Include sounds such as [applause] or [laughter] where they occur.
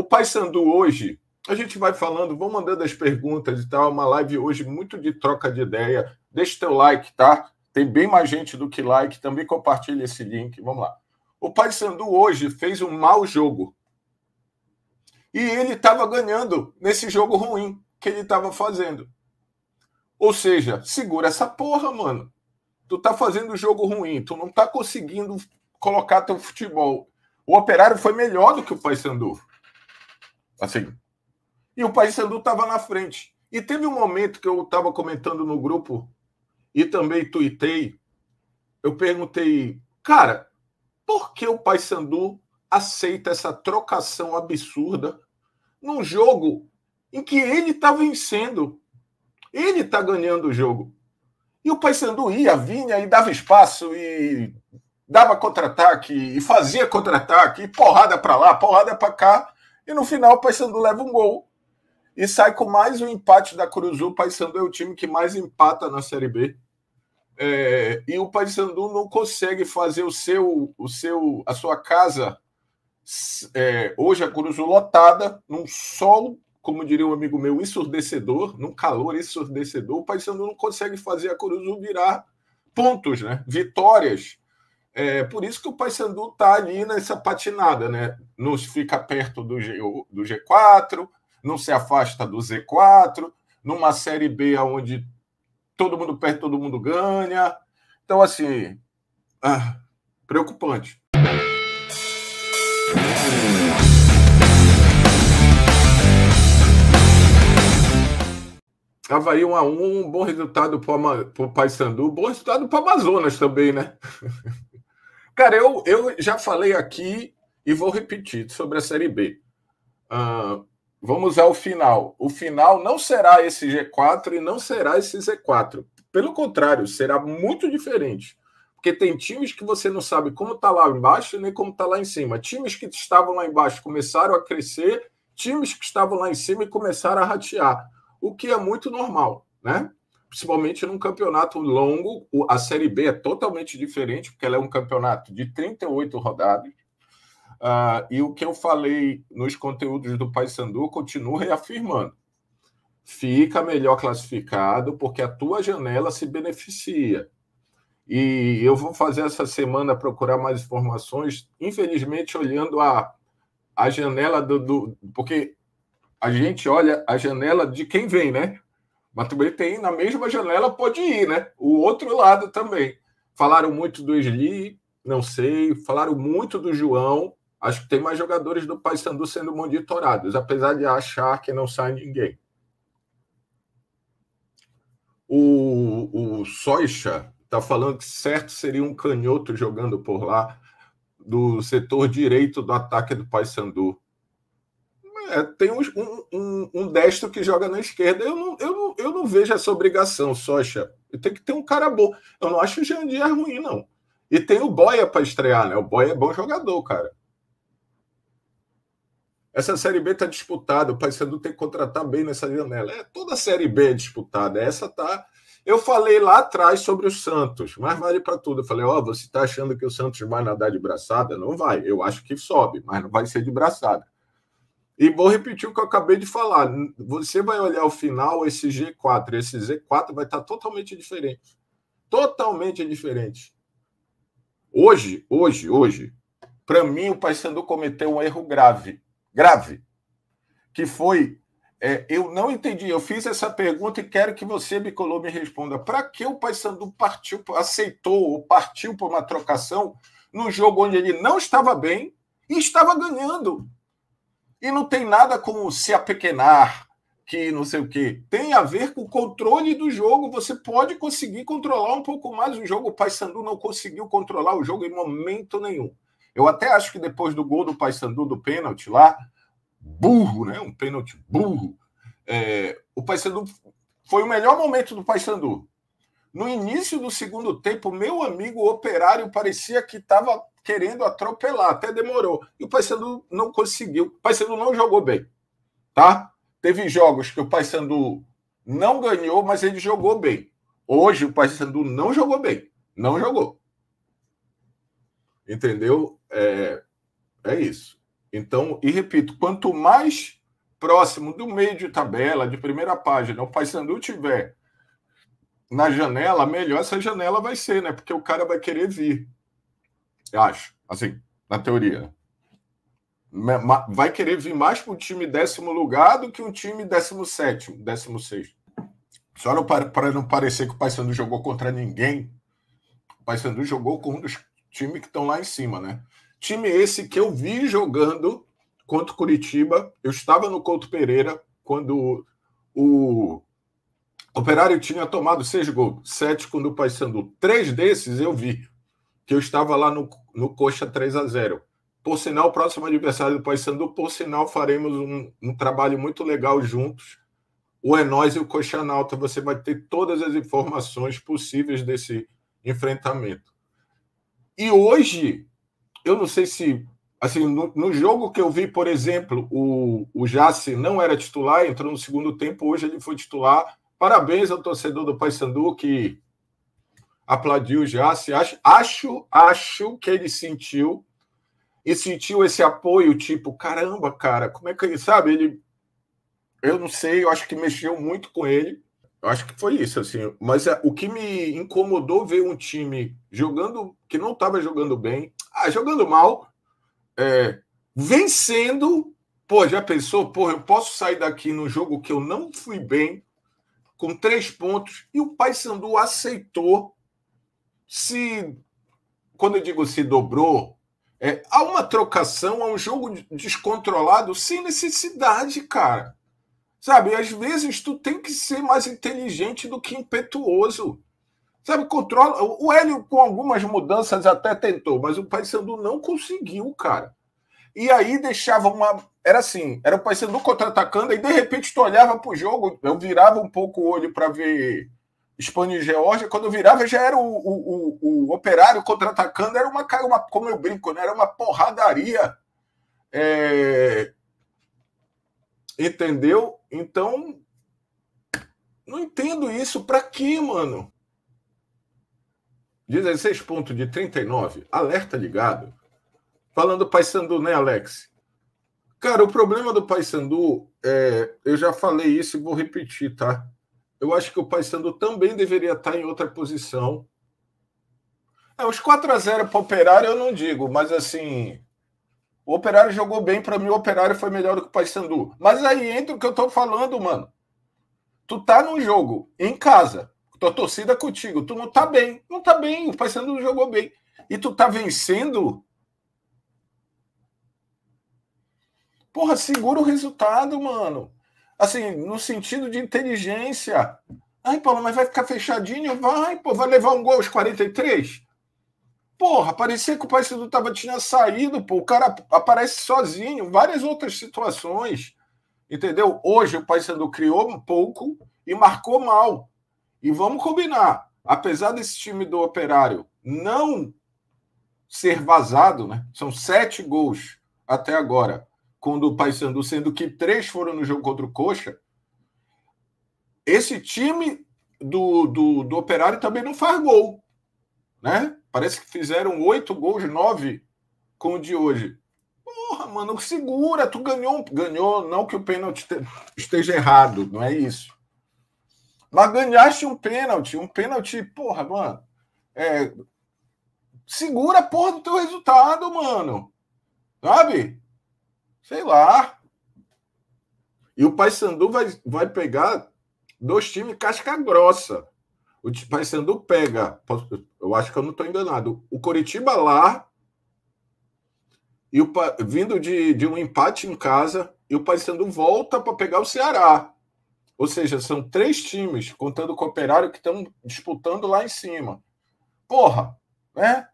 O Pai Sandu hoje, a gente vai falando, vão mandando as perguntas e tal. Uma live hoje muito de troca de ideia. Deixa teu like, tá? Tem bem mais gente do que like. Também compartilha esse link. Vamos lá. O Paysandu hoje fez um mau jogo. E ele estava ganhando nesse jogo ruim que ele estava fazendo. Ou seja, segura essa porra, mano. Tu tá fazendo jogo ruim, tu não tá conseguindo colocar teu futebol. O Operário foi melhor do que o Paysandu. Assim. E o Paysandu estava na frente. E teve um momento que eu estava comentando no grupo e também tuitei. Eu perguntei, cara, por que o Paysandu aceita essa trocação absurda num jogo em que ele está vencendo? Ele está ganhando o jogo. E o Paysandu ia, vinha e dava espaço e dava contra-ataque e fazia contra-ataque e porrada para lá, porrada para cá. E no final, o Paysandu leva um gol e sai com mais um empate da Cruzul. O Paysandu é o time que mais empata na Série B. É, e o Paysandu não consegue fazer o seu, o seu, a sua casa. É, hoje a Cruzul lotada, num sol, como diria um amigo meu, ensurdecedor, num calor ensurdecedor. O Paysandu não consegue fazer a Cruzul virar pontos, né? vitórias é por isso que o Paysandu está ali nessa patinada, né? Não fica perto do, G, do G4, não se afasta do Z4, numa Série B onde todo mundo perde, todo mundo ganha. Então, assim, ah, preocupante. Havaí 1 a 1 um bom resultado para o Paysandu, bom resultado para o Amazonas também, né? [laughs] Cara, eu, eu já falei aqui e vou repetir sobre a Série B. Uh, vamos ao final. O final não será esse G4 e não será esse Z4. Pelo contrário, será muito diferente. Porque tem times que você não sabe como está lá embaixo nem como está lá em cima. Times que estavam lá embaixo começaram a crescer, times que estavam lá em cima e começaram a ratear, o que é muito normal, né? principalmente num campeonato longo. A Série B é totalmente diferente, porque ela é um campeonato de 38 rodadas. Uh, e o que eu falei nos conteúdos do Paysandu, continuo reafirmando. Fica melhor classificado, porque a tua janela se beneficia. E eu vou fazer essa semana procurar mais informações, infelizmente, olhando a, a janela do, do. Porque a gente olha a janela de quem vem, né? Mas também tem, na mesma janela, pode ir, né? O outro lado também. Falaram muito do Sli, não sei. Falaram muito do João. Acho que tem mais jogadores do Paysandu sendo monitorados, apesar de achar que não sai ninguém. O, o Soicha está falando que certo seria um canhoto jogando por lá, do setor direito do ataque do Paysandu. É, tem um, um, um, destro que joga na esquerda. Eu não, eu, não, eu não vejo essa obrigação, Socha. Tem que ter um cara bom. Eu não acho o Jean Dias ruim, não. E tem o Boia para estrear, né? O Boia é bom jogador, cara. Essa Série B tá disputada. O Paysandu tem que contratar bem nessa janela. É, toda a Série B é disputada. Essa tá... Eu falei lá atrás sobre o Santos, mas vale para tudo. Eu falei, ó, oh, você tá achando que o Santos vai nadar de braçada? Não vai. Eu acho que sobe, mas não vai ser de braçada. E vou repetir o que eu acabei de falar. Você vai olhar o final, esse G4, esse Z4 vai estar totalmente diferente. Totalmente diferente. Hoje, hoje, hoje, para mim, o Paysandu cometeu um erro grave. Grave. Que foi. É, eu não entendi. Eu fiz essa pergunta e quero que você, Bicolor, me responda. Para que o Paysandu partiu, aceitou ou partiu para uma trocação num jogo onde ele não estava bem e estava ganhando? E não tem nada como se apequenar, que não sei o quê. Tem a ver com o controle do jogo. Você pode conseguir controlar um pouco mais o jogo. O Paysandu não conseguiu controlar o jogo em momento nenhum. Eu até acho que depois do gol do Paysandu, do pênalti lá, burro, né? Um pênalti burro. É, o Paysandu foi o melhor momento do Paysandu. No início do segundo tempo, meu amigo operário parecia que estava querendo atropelar, até demorou. E o Paysandu não conseguiu. O Paysandu não jogou bem, tá? Teve jogos que o Paysandu não ganhou, mas ele jogou bem. Hoje o Paysandu não jogou bem, não jogou. Entendeu? É, é isso. Então, e repito, quanto mais próximo do meio de tabela, de primeira página, o Paysandu tiver na janela, melhor essa janela vai ser, né? Porque o cara vai querer vir. Eu acho. Assim, na teoria. Vai querer vir mais para um time décimo lugar do que um time décimo sétimo, décimo sexto. Só para não parecer que o Paysandu jogou contra ninguém. O Paysandu jogou com um dos times que estão lá em cima, né? Time esse que eu vi jogando contra o Curitiba. Eu estava no Couto Pereira quando o Operário tinha tomado seis gols, sete quando o Paysandu. Três desses eu vi que eu estava lá no, no Coxa 3 a 0 Por sinal, o próximo adversário do Paysandu, por sinal, faremos um, um, trabalho muito legal juntos. O É Nós e o Coxa Nauta. Você vai ter todas as informações possíveis desse enfrentamento. E hoje, eu não sei se. Assim, no, no jogo que eu vi, por exemplo, o, o Jace não era titular, entrou no segundo tempo, hoje ele foi titular. Parabéns ao torcedor do Paysandu que aplaudiu já, se acha. Acho, acho que ele sentiu e sentiu esse apoio, tipo, caramba, cara, como é que ele sabe? Ele eu não sei, eu acho que mexeu muito com ele. Eu acho que foi isso, assim. Mas é, o que me incomodou ver um time jogando que não estava jogando bem, ah, jogando mal, é, vencendo. Pô, já pensou? Pô, eu posso sair daqui num jogo que eu não fui bem, com três pontos, e o Paysandu aceitou se. Quando eu digo se dobrou, é, há uma trocação, há um jogo descontrolado sem necessidade, cara. Sabe, às vezes tu tem que ser mais inteligente do que impetuoso. Sabe, controla. O Hélio, com algumas mudanças, até tentou, mas o Paysandu não conseguiu, cara. E aí deixava uma. Era assim, era o Paysandu contra-atacando, e de repente tu olhava pro jogo, eu virava um pouco o olho para ver Espanha e Geórgia, quando virava já era o, o, o, o operário contra-atacando, era uma, uma, como eu brinco, né? era uma porradaria. É... Entendeu? Então, não entendo isso. Pra quê, mano? 16 de 39, alerta ligado. Falando do Paysandu, né, Alex? Cara, o problema do Paysandu, é... eu já falei isso e vou repetir, tá? eu acho que o Paysandu também deveria estar em outra posição. É, os 4 a 0 para o Operário eu não digo, mas assim, o Operário jogou bem, para mim o Operário foi melhor do que o Paysandu. Mas aí entra o que eu estou falando, mano. Tu tá num jogo em casa, tua torcida contigo, tu não tá bem, não tá bem, o Paysandu jogou bem. E tu tá vencendo? Porra, segura o resultado, mano. Assim, no sentido de inteligência. Ai, Paulo, mas vai ficar fechadinho? Vai, pô, vai levar um gol aos 43? Porra, parecia que o do tava tinha saído, pô, o cara aparece sozinho, várias outras situações. Entendeu? Hoje o Paysandu criou um pouco e marcou mal. E vamos combinar, apesar desse time do Operário não ser vazado, né? São sete gols até agora com o do Paysandu, sendo que três foram no jogo contra o Coxa. Esse time do, do, do Operário também não faz gol. Né? Parece que fizeram oito gols, nove com o de hoje. Porra, mano, segura, tu ganhou, ganhou, não que o pênalti esteja errado, não é isso. Mas ganhaste um pênalti, um pênalti, porra, mano. É, segura a porra do teu resultado, mano. Sabe? Sei lá. E o Paysandu vai, vai pegar dois times casca grossa. O Paysandu pega, eu acho que eu não estou enganado, o Coritiba lá, e o, vindo de, de um empate em casa, e o Paysandu volta para pegar o Ceará. Ou seja, são três times, contando com o Operário, que estão disputando lá em cima. Porra, né?